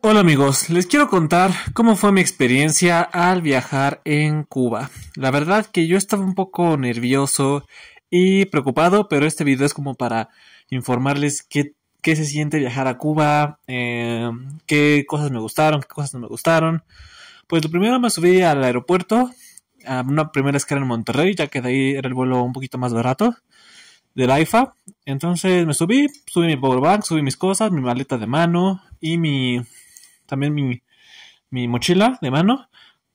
Hola amigos, les quiero contar cómo fue mi experiencia al viajar en Cuba. La verdad que yo estaba un poco nervioso y preocupado, pero este video es como para informarles qué, se siente viajar a Cuba, em, qué cosas me gustaron, qué cosas no me gustaron. Pues lo primero me subí al aeropuerto, a una primera escala en Monterrey, ya que de ahí era el vuelo un poquito más barato del IFA Entonces me subí, subí mi powerbank, subí mis cosas, mi maleta de mano y mi también mi, mochila de mano.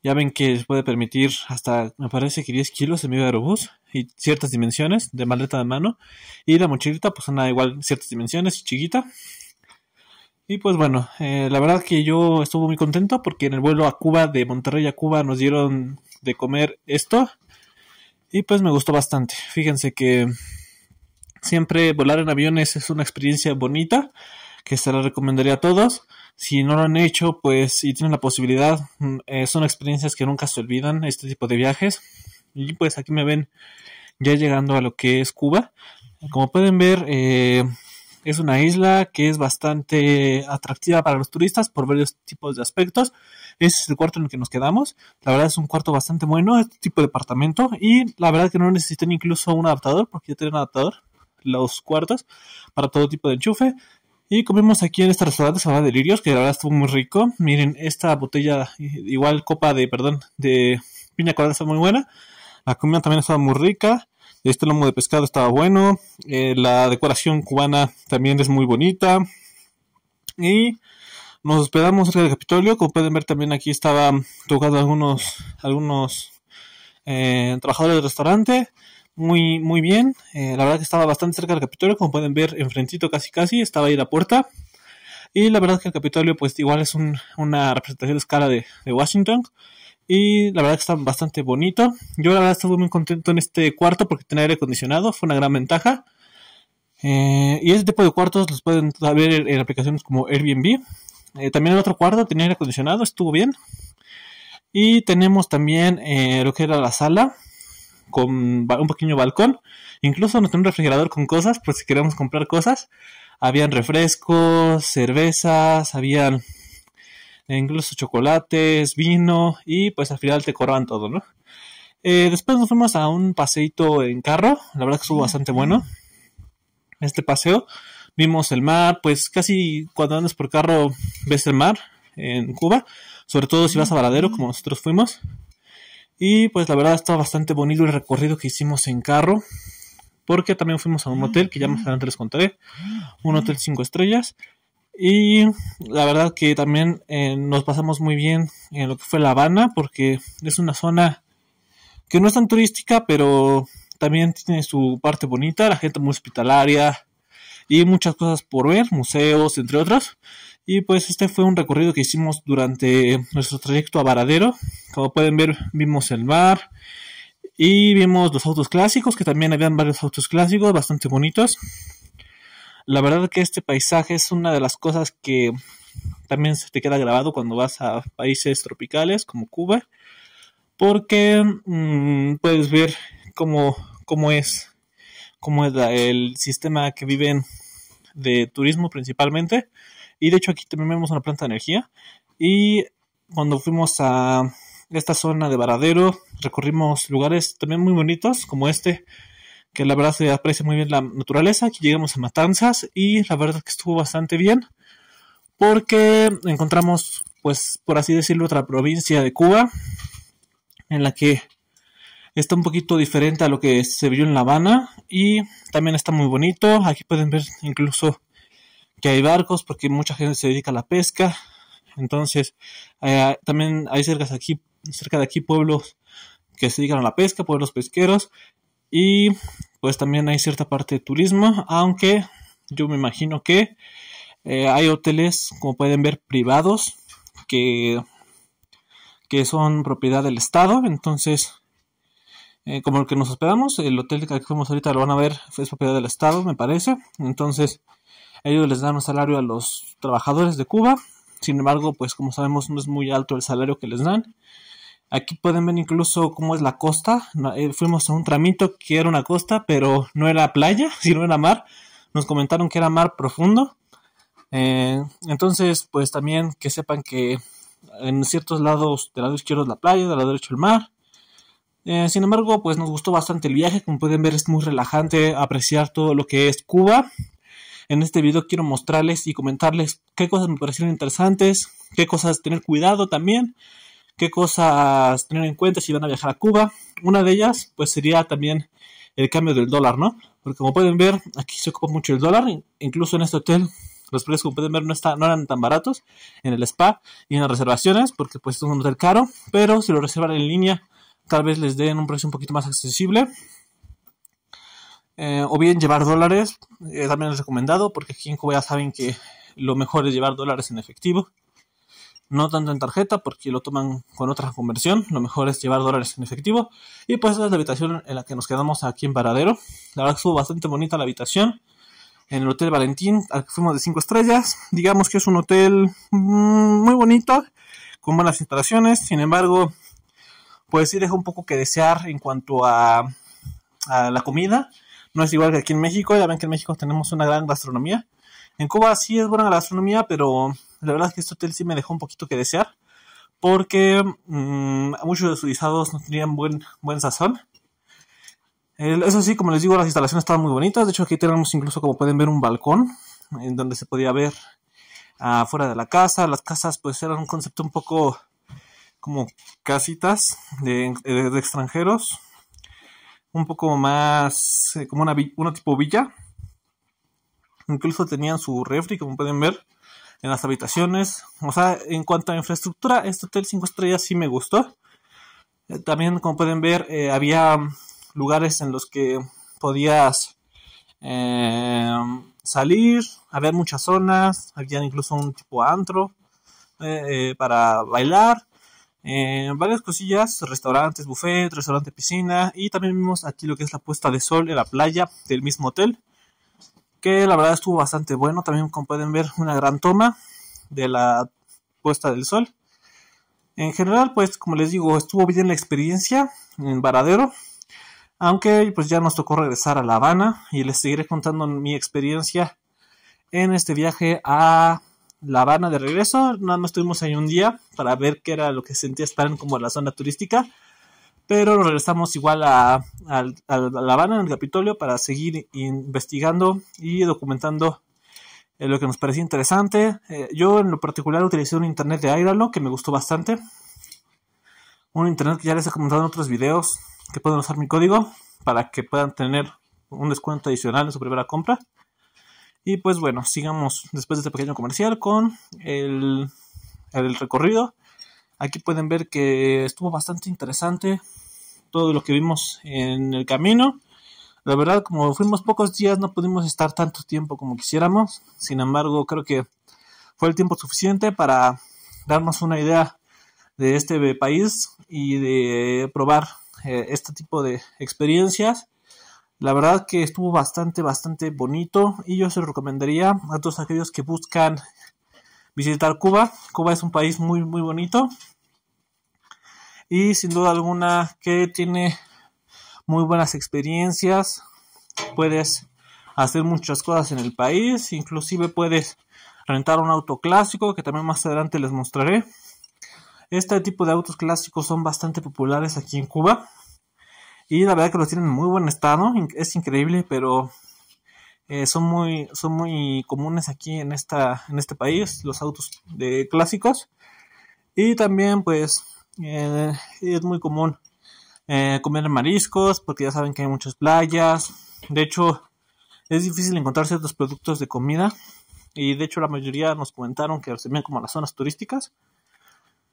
Ya ven que puede permitir hasta, me parece que 10 kilos en medio de aerobús y ciertas dimensiones de maleta de mano. Y la mochilita, pues nada igual ciertas dimensiones y chiquita. Y pues bueno, eh, la verdad que yo estuve muy contento porque en el vuelo a Cuba, de Monterrey a Cuba, nos dieron de comer esto. Y pues me gustó bastante. Fíjense que siempre volar en aviones es una experiencia bonita que se la recomendaría a todos. Si no lo han hecho, pues y tienen la posibilidad, mm, eh, son experiencias que nunca se olvidan, este tipo de viajes. Y pues aquí me ven ya llegando a lo que es Cuba. Como pueden ver, eh, es una isla que es bastante atractiva para los turistas por varios tipos de aspectos. este es el cuarto en el que nos quedamos. La verdad es un cuarto bastante bueno, este tipo de departamento. Y la verdad que no necesitan incluso un adaptador, porque ya tienen adaptador los cuartos para todo tipo de enchufe. Y comimos aquí en este restaurante, se de Delirios, que la verdad estuvo muy rico. Miren, esta botella, igual copa de, perdón, de piña colada está muy buena. La comida también estaba muy rica. Este lomo de pescado estaba bueno. Eh, la decoración cubana también es muy bonita. Y nos hospedamos cerca del Capitolio. Como pueden ver también aquí estaban tocando algunos, algunos eh, trabajadores del restaurante muy, bien. Eh, la verdad que estaba bastante cerca del Capitolio, como pueden ver, enfrentito casi casi, estaba ahí la puerta. Y la verdad que el Capitolio, pues igual es un, una representación de escala de, Washington. Y la verdad que está bastante bonito. Yo la verdad estuve muy contento en este cuarto porque tenía aire acondicionado, fue una gran ventaja. Eh, y este tipo de cuartos los pueden ver en, aplicaciones como Airbnb. Eh, también el otro cuarto tenía aire acondicionado, estuvo bien. Y tenemos también lo que era la sala con un pequeño balcón, incluso nos un refrigerador con cosas, pues si queríamos comprar cosas. Habían refrescos, cervezas, habían eh, incluso chocolates, vino y pues al final te cobraban todo, ¿no? Eh, después nos fuimos a un paseito en carro, la verdad que estuvo bastante bueno este paseo. Vimos el mar, pues casi cuando andas por carro ves el mar en Cuba, sobre todo si vas a Varadero como nosotros fuimos. Y pues la verdad está bastante bonito el recorrido que hicimos en carro. Porque también fuimos a un mm. hotel que ya más adelante les contaré. Un hotel 5 estrellas. Y la verdad que también eh, nos pasamos muy bien en lo que fue La Habana. Porque es una zona que no es tan turística, pero también tiene su parte bonita. La gente muy hospitalaria. Y muchas cosas por ver. Museos, entre otras. Y pues este fue un recorrido que hicimos durante nuestro trayecto a Varadero. Como pueden ver, vimos el mar y vimos los autos clásicos, que también habían varios autos clásicos bastante bonitos. La verdad que este paisaje es una de las cosas que también se te queda grabado cuando vas a países tropicales como Cuba, porque mm, puedes ver cómo, es cómo es el sistema que viven de turismo principalmente. Y de hecho aquí también vemos una planta de energía. Y cuando fuimos a esta zona de Varadero, recorrimos lugares también muy bonitos como este, que la verdad se aprecia muy bien la naturaleza. Aquí llegamos a Matanzas y la verdad que estuvo bastante bien porque encontramos, pues, por así decirlo, otra provincia de Cuba en la que está un poquito diferente a lo que se vio en La Habana y también está muy bonito. Aquí pueden ver incluso que hay barcos, porque mucha gente se dedica a la pesca. Entonces, eh, también hay cerca de, aquí, cerca de aquí pueblos que se dedican a la pesca, pueblos pesqueros. Y pues también hay cierta parte de turismo, aunque yo me imagino que eh, hay hoteles, como pueden ver, privados, que, que son propiedad del Estado. Entonces, eh, como el que nos esperamos. el hotel que fuimos ahorita lo van a ver, es propiedad del Estado, me parece. Entonces, ellos les dan un salario a los trabajadores de Cuba. Sin embargo, pues como sabemos no es muy alto el salario que les dan. Aquí pueden ver incluso cómo es la costa. Eh, fuimos a un tramito que era una costa, pero no era playa, sino era mar. Nos comentaron que era mar profundo. Eh, entonces, pues también que sepan que en ciertos lados, de lado izquierdo es la playa, de lado derecho el mar. Eh, sin embargo, pues nos gustó bastante el viaje. Como pueden ver, es muy relajante apreciar todo lo que es Cuba. En este video quiero mostrarles y comentarles qué cosas me parecieron interesantes, qué cosas tener cuidado también, qué cosas tener en cuenta si van a viajar a Cuba. Una de ellas pues sería también el cambio del dólar, ¿no? Porque como pueden ver, aquí se ocupa mucho el dólar, incluso en este hotel los precios como pueden ver no, no eran tan baratos en el spa y en las reservaciones, porque pues es un hotel caro, pero si lo reservan en línea tal vez les den un precio un poquito más accesible eh, o bien llevar dólares, eh, también es recomendado, porque aquí en Cuba ya saben que lo mejor es llevar dólares en efectivo, no tanto en tarjeta, porque lo toman con otra conversión, lo mejor es llevar dólares en efectivo. Y pues esta es la habitación en la que nos quedamos aquí en Varadero. La verdad que estuvo bastante bonita la habitación. En el Hotel Valentín, al que fuimos de 5 estrellas. Digamos que es un hotel mm, muy bonito, con buenas instalaciones. Sin embargo, pues sí deja un poco que desear en cuanto a, a la comida no es igual que aquí en México, ya ven que en México tenemos una gran gastronomía. En Cuba sí es buena la gastronomía, pero la verdad es que este hotel sí me dejó un poquito que desear, porque mm, muchos de sus guisados no tenían buen, buen sazón. eso sí, como les digo, las instalaciones estaban muy bonitas. De hecho, aquí tenemos incluso, como pueden ver, un balcón en donde se podía ver afuera de la casa. Las casas, pues, eran un concepto un poco como casitas de extranjeros un poco más eh, como una, tipo villa. Incluso tenían su refri, como pueden ver, en las habitaciones. O sea, en cuanto a infraestructura, este hotel 5 estrellas sí me gustó. Eh, también, como pueden ver, eh, había lugares en los que podías em, salir, había muchas zonas, había incluso un tipo antro para bailar. Eh, varias cosillas, restaurantes, buffet, restaurante piscina y también vimos aquí lo que es la puesta de sol en la playa del mismo hotel que la verdad estuvo bastante bueno, también como pueden ver una gran toma de la puesta del sol. En general pues como les digo estuvo bien la experiencia en Varadero, aunque pues ya nos tocó regresar a La Habana y les seguiré contando mi experiencia en este viaje a la Habana de regreso, nada más estuvimos ahí un día para ver qué era lo que sentía estar como la zona turística, pero regresamos igual a, La Habana, en el Capitolio, para seguir investigando y documentando eh, lo que nos parecía interesante. Eh, yo en lo particular utilicé un internet de Airalo que me gustó bastante, un internet que ya les he comentado en otros videos, que pueden usar mi código para que puedan tener un descuento adicional en su primera compra. Y pues bueno, sigamos después de este pequeño comercial con el, recorrido. Aquí pueden ver que estuvo bastante interesante todo lo que vimos en el camino. La verdad, como fuimos pocos días, no pudimos estar tanto tiempo como quisiéramos. Sin embargo, creo que fue el tiempo suficiente para darnos una idea de este país y de probar eh, este tipo de experiencias la verdad que estuvo bastante, bastante bonito y yo se lo recomendaría a todos aquellos que buscan visitar Cuba. Cuba es un país muy, muy bonito y sin duda alguna que tiene muy buenas experiencias. Puedes hacer muchas cosas en el país, inclusive puedes rentar un auto clásico que también más adelante les mostraré. Este tipo de autos clásicos son bastante populares aquí en Cuba. Y la verdad que los tienen en muy buen estado, es increíble, pero eh, son, muy, son muy comunes aquí en, esta, en este país, los autos de clásicos. Y también pues eh, es muy común eh, comer mariscos, porque ya saben que hay muchas playas. De hecho, es difícil encontrar ciertos productos de comida. Y de hecho la mayoría nos comentaron que se ven como las zonas turísticas.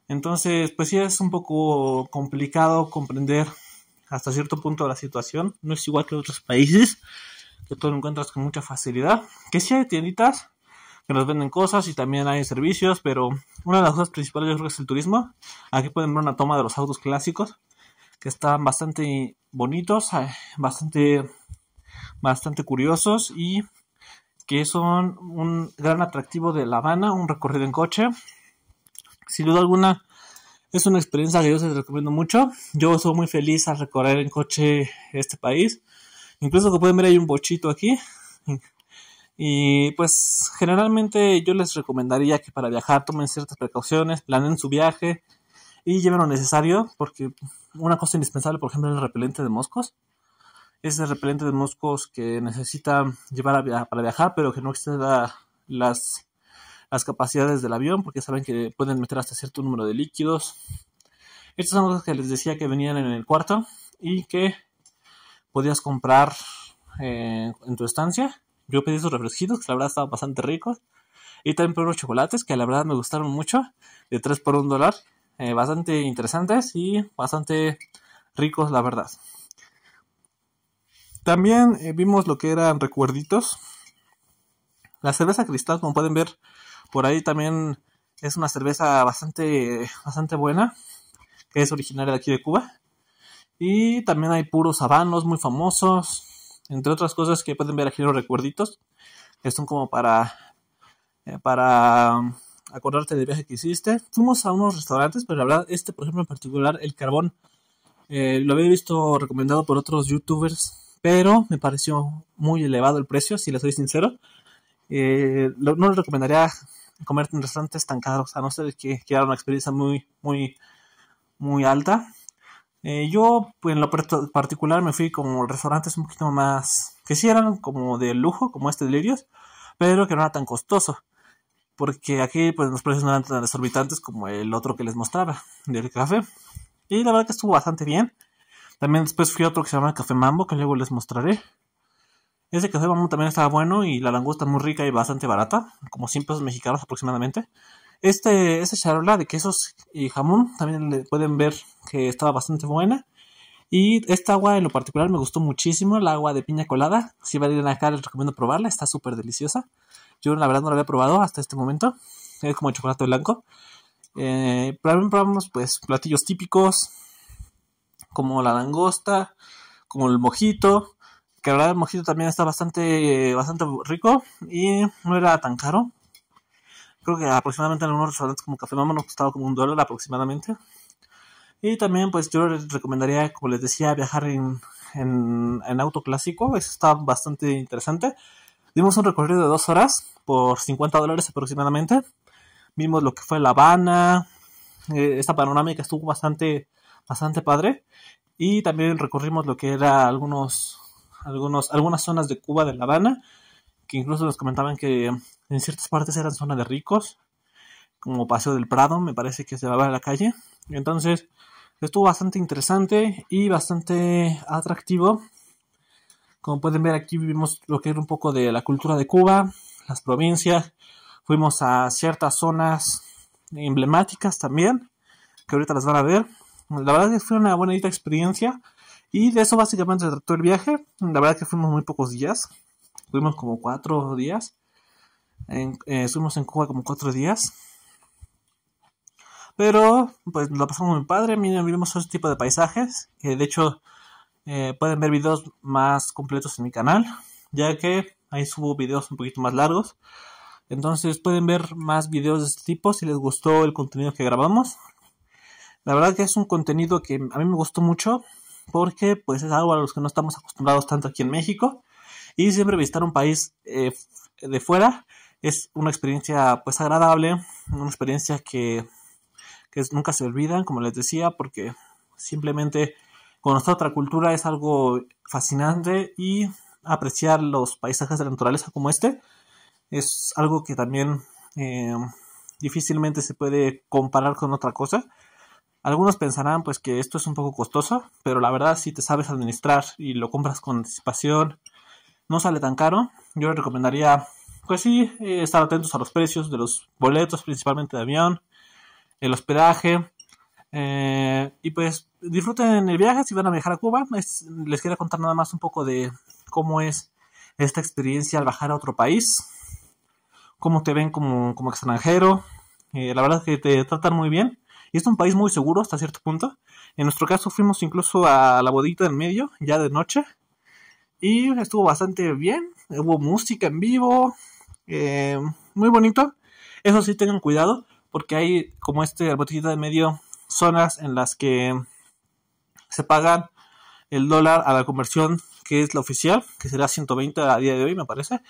Entonces, pues sí es un poco complicado comprender hasta cierto punto la situación. No es igual que en otros países, que tú lo encuentras con mucha facilidad. Que si hay tienditas que nos venden cosas y también hay servicios, pero una de las cosas principales yo creo que es el turismo. Aquí pueden ver una toma de los autos clásicos que están bastante bonitos, eh, bastante, bastante curiosos y que son un gran atractivo de La Habana, un recorrido en coche. Sin duda alguna, es una experiencia que yo les recomiendo mucho. Yo soy muy feliz al recorrer en coche este país. Incluso como pueden ver hay un bochito aquí. Y pues generalmente yo les recomendaría que para viajar tomen ciertas precauciones, planeen su viaje y lleven lo necesario, porque una cosa indispensable, por ejemplo, es el repelente de moscos. Es el repelente de moscos que necesita llevar para viajar, pero que no exceda las las capacidades del avión, porque saben que pueden meter hasta cierto número de líquidos. Estas son cosas que les decía que venían en el cuarto y que podías comprar eh, en tu estancia. Yo pedí esos refresquitos, que la verdad estaban bastante ricos. Y también pedí unos chocolates, que la verdad me gustaron mucho, de 3 por 1 dólar. Eh, bastante interesantes y bastante ricos, la verdad. También eh, vimos lo que eran recuerditos. La cerveza cristal, como pueden ver, por ahí también es una cerveza bastante, bastante buena, que es originaria de aquí de Cuba. Y también hay puros habanos muy famosos, entre otras cosas que pueden ver aquí los recuerditos, que son como para, eh, para um, acordarte del viaje que hiciste. Fuimos a unos restaurantes, pero la este por ejemplo en particular, el carbón, eh, lo había visto recomendado por otros youtubers, pero me pareció muy elevado el precio, si les soy sincero. Eh, no lo recomendaría comer en restaurantes tan caros, a no ser que quiera una experiencia muy, muy, muy alta. Eh, yo, pues, en lo particular, me fui con restaurantes un poquito más que sí eran como de lujo, como este de Lirios, pero que no era tan costoso. Porque aquí, pues, los precios no eran tan exorbitantes como el otro que les mostraba, del café. Y la verdad que estuvo bastante bien. También después fui a otro que se llama Café Mambo, que luego les mostraré. Ese café mamón también estaba bueno y la langosta muy rica y bastante barata, como 100 pesos mexicanos aproximadamente. Este, esta charola de quesos y jamón también le pueden ver que estaba bastante buena. Y esta agua en lo particular me gustó muchísimo, el agua de piña colada. Si van a ir acá les recomiendo probarla, está súper deliciosa. Yo la verdad no la había probado hasta este momento. Es como chocolate blanco. Eh, probamos pues platillos típicos como la langosta, como el mojito, que la verdad el mojito también está bastante, bastante rico y no era tan caro. Creo que aproximadamente en algunos restaurantes como Café Mamá nos costaba como un dólar aproximadamente. Y también pues yo les recomendaría, como les decía, viajar en, en, auto clásico. Eso está bastante interesante. Dimos un recorrido de dos horas por 50 dólares aproximadamente. Vimos lo que fue La Habana. Eh, esta panorámica estuvo bastante, bastante padre. Y también recorrimos lo que era algunos algunos, algunas zonas de Cuba, de La Habana, que incluso nos comentaban que en ciertas partes eran zona de ricos, como Paseo del Prado, me parece que se va a la calle. Entonces, estuvo bastante interesante y bastante atractivo. Como pueden ver, aquí vivimos lo que era un poco de la cultura de Cuba, las provincias. Fuimos a ciertas zonas emblemáticas también, que ahorita las van a ver. La verdad es que fue una bonita experiencia. Y de eso básicamente trató el viaje. La verdad que fuimos muy pocos días. Fuimos como cuatro días. Eh, estuvimos en Cuba como cuatro días. Pero pues lo pasamos muy padre. vimos otro tipo de paisajes. Que de hecho eh, pueden ver videos más completos en mi canal. Ya que ahí subo videos un poquito más largos. Entonces pueden ver más videos de este tipo si les gustó el contenido que grabamos. La verdad que es un contenido que a mí me gustó mucho porque pues es algo a los que no estamos acostumbrados tanto aquí en México y siempre visitar un país eh, de fuera es una experiencia pues agradable, una experiencia que, nunca se olvida, como les decía, porque simplemente conocer otra cultura es algo fascinante y apreciar los paisajes de la naturaleza como este es algo que también eh, difícilmente se puede comparar con otra cosa algunos pensarán pues que esto es un poco costoso, pero la verdad si te sabes administrar y lo compras con anticipación, no sale tan caro. Yo les recomendaría pues sí, eh, estar atentos a los precios de los boletos, principalmente de avión, el hospedaje. Eh, y pues disfruten el viaje si van a viajar a Cuba. les quiero contar nada más un poco de cómo es esta experiencia al bajar a otro país, cómo te ven como, extranjero. Eh, la verdad es que te tratan muy bien. Y es un país muy seguro hasta cierto punto. En nuestro caso fuimos incluso a la bodita de medio, ya de noche. Y estuvo bastante bien. Hubo música en vivo. Eh, muy bonito. Eso sí, tengan cuidado. Porque hay, como este, la de del medio, zonas en las que se pagan el dólar a la conversión que es la oficial, que será 120 a día de hoy, me parece.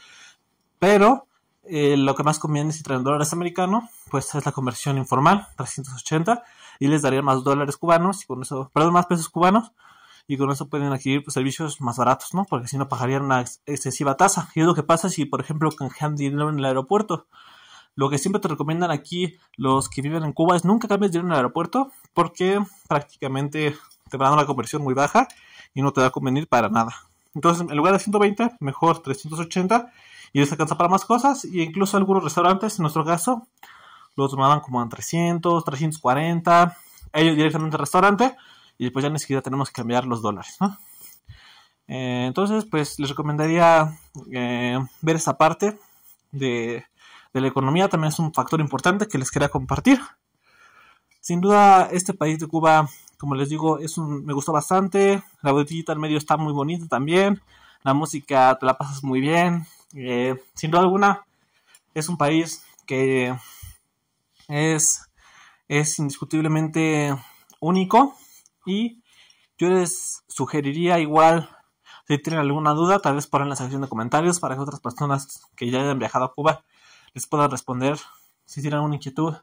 Pero eh, lo que más conviene si traen dólares americanos, pues es la conversión informal, 380, y les darían más dólares cubanos, y con eso, perdón, más pesos cubanos, y con eso pueden adquirir pues, servicios más baratos, ¿no? Porque si no pagarían una excesiva tasa. Y es lo que pasa si, por ejemplo, canjean dinero en el aeropuerto. Lo que siempre te recomiendan aquí los que viven en Cuba es nunca cambies dinero en el aeropuerto porque prácticamente te van a dar una conversión muy baja y no te va a convenir para nada. Entonces, en lugar de 120, mejor 380 y les alcanza para más cosas. Y incluso algunos restaurantes, en nuestro caso, los mandan como en 300, 340, ellos directamente al restaurante y después pues ya ni siquiera tenemos que cambiar los dólares, eh, entonces, pues les recomendaría eh, ver esa parte de, de la economía, también es un factor importante que les quería compartir. Sin duda, este país de Cuba como les digo, es un, me gustó bastante. La botellita en medio está muy bonita también. La música te la pasas muy bien. Eh, sin duda alguna, es un país que es, indiscutiblemente único. Y yo les sugeriría igual, si tienen alguna duda, tal vez ponen en la sección de comentarios para que otras personas que ya hayan viajado a Cuba les puedan responder si tienen alguna inquietud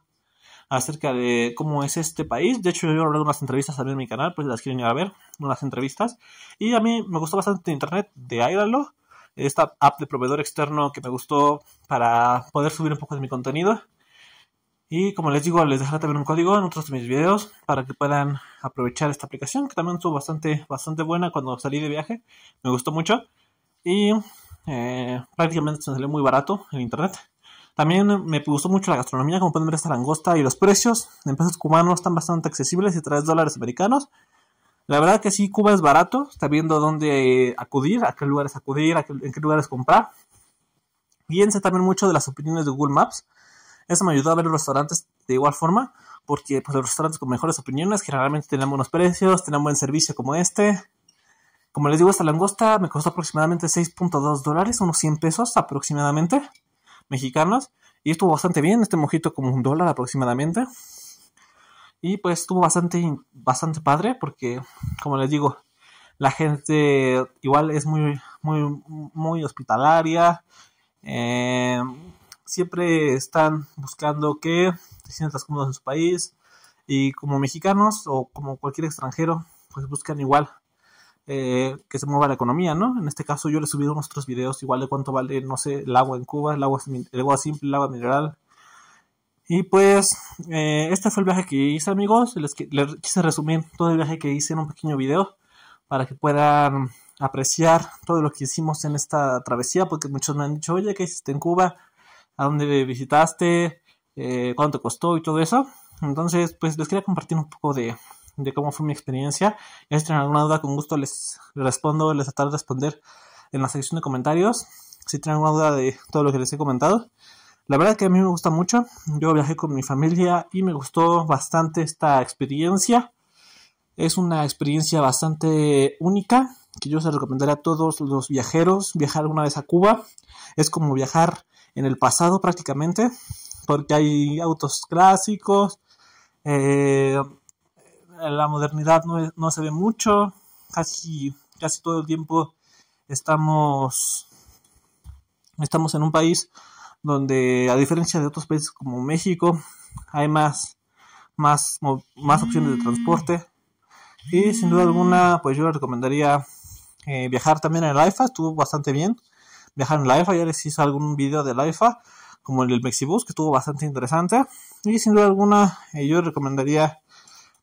acerca de cómo es este país. De hecho, yo he hablado de unas entrevistas también en mi canal, pues las quieren ir a ver, unas entrevistas. Y a mí me gustó bastante internet de Airalo, esta app de proveedor externo que me gustó para poder subir un poco de mi contenido. Y como les digo, les dejaré también un código en otros de mis videos para que puedan aprovechar esta aplicación, que también estuvo bastante, bastante buena cuando salí de viaje. Me gustó mucho. Y eh, prácticamente se me salió muy barato en internet. También me gustó mucho la gastronomía, como pueden ver esta langosta y los precios en pesos cubanos están bastante accesibles y traes dólares americanos. La verdad que sí, Cuba es barato, está viendo dónde acudir, a qué lugares acudir, en qué lugares comprar. Fíjense también mucho de las opiniones de Google Maps. Eso me ayudó a ver los restaurantes de igual forma, porque pues, los restaurantes con mejores opiniones generalmente tienen buenos precios, tienen buen servicio como este. Como les digo, esta langosta me costó aproximadamente 6.2 dólares, unos 100 pesos aproximadamente mexicanos. Y estuvo bastante bien, este mojito como un dólar aproximadamente. Y pues estuvo bastante, bastante padre porque, como les digo, la gente igual es muy, muy, muy hospitalaria. Eh, siempre están buscando que te sientas cómodos en su país. Y como mexicanos o como cualquier extranjero, pues buscan igual eh, que se mueva la economía, ¿no? En este caso yo le he subido unos otros videos igual de cuánto vale, no sé, el agua en Cuba, el agua, simple, el agua mineral. Y pues eh, este fue el viaje que hice amigos, les, quise resumir todo el viaje que hice en un pequeño video para que puedan apreciar todo lo que hicimos en esta travesía, porque muchos me han dicho, oye, ¿qué hiciste en Cuba? ¿A dónde visitaste? Eh, ¿Cuánto te costó? Y todo eso. Entonces, pues les quería compartir un poco de, de cómo fue mi experiencia. si tienen alguna duda, con gusto les respondo, les trataré de responder en la sección de comentarios. Si tienen alguna duda de todo lo que les he comentado. La verdad que a mí me gusta mucho. Yo viajé con mi familia y me gustó bastante esta experiencia. Es una experiencia bastante única que yo se recomendaría a todos los viajeros viajar alguna vez a Cuba. Es como viajar en el pasado prácticamente, porque hay autos clásicos, eh, eh, la modernidad no, se ve mucho, casi, casi todo el tiempo estamos, estamos en un país donde a diferencia de otros países como México hay más, más, más opciones de mm. transporte y sin duda alguna pues yo recomendaría eh, viajar también en el IFA, estuvo bastante bien viajar en el ya les hice algún video del IFA como el del Mexibus que estuvo bastante interesante y sin duda alguna eh, yo recomendaría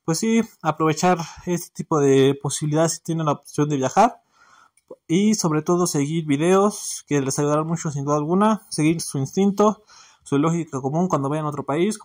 pues sí, aprovechar este tipo de posibilidades si tienen la opción de viajar. Y sobre todo seguir videos que les ayudarán mucho sin duda alguna, seguir su instinto, su lógica común cuando vayan a otro país.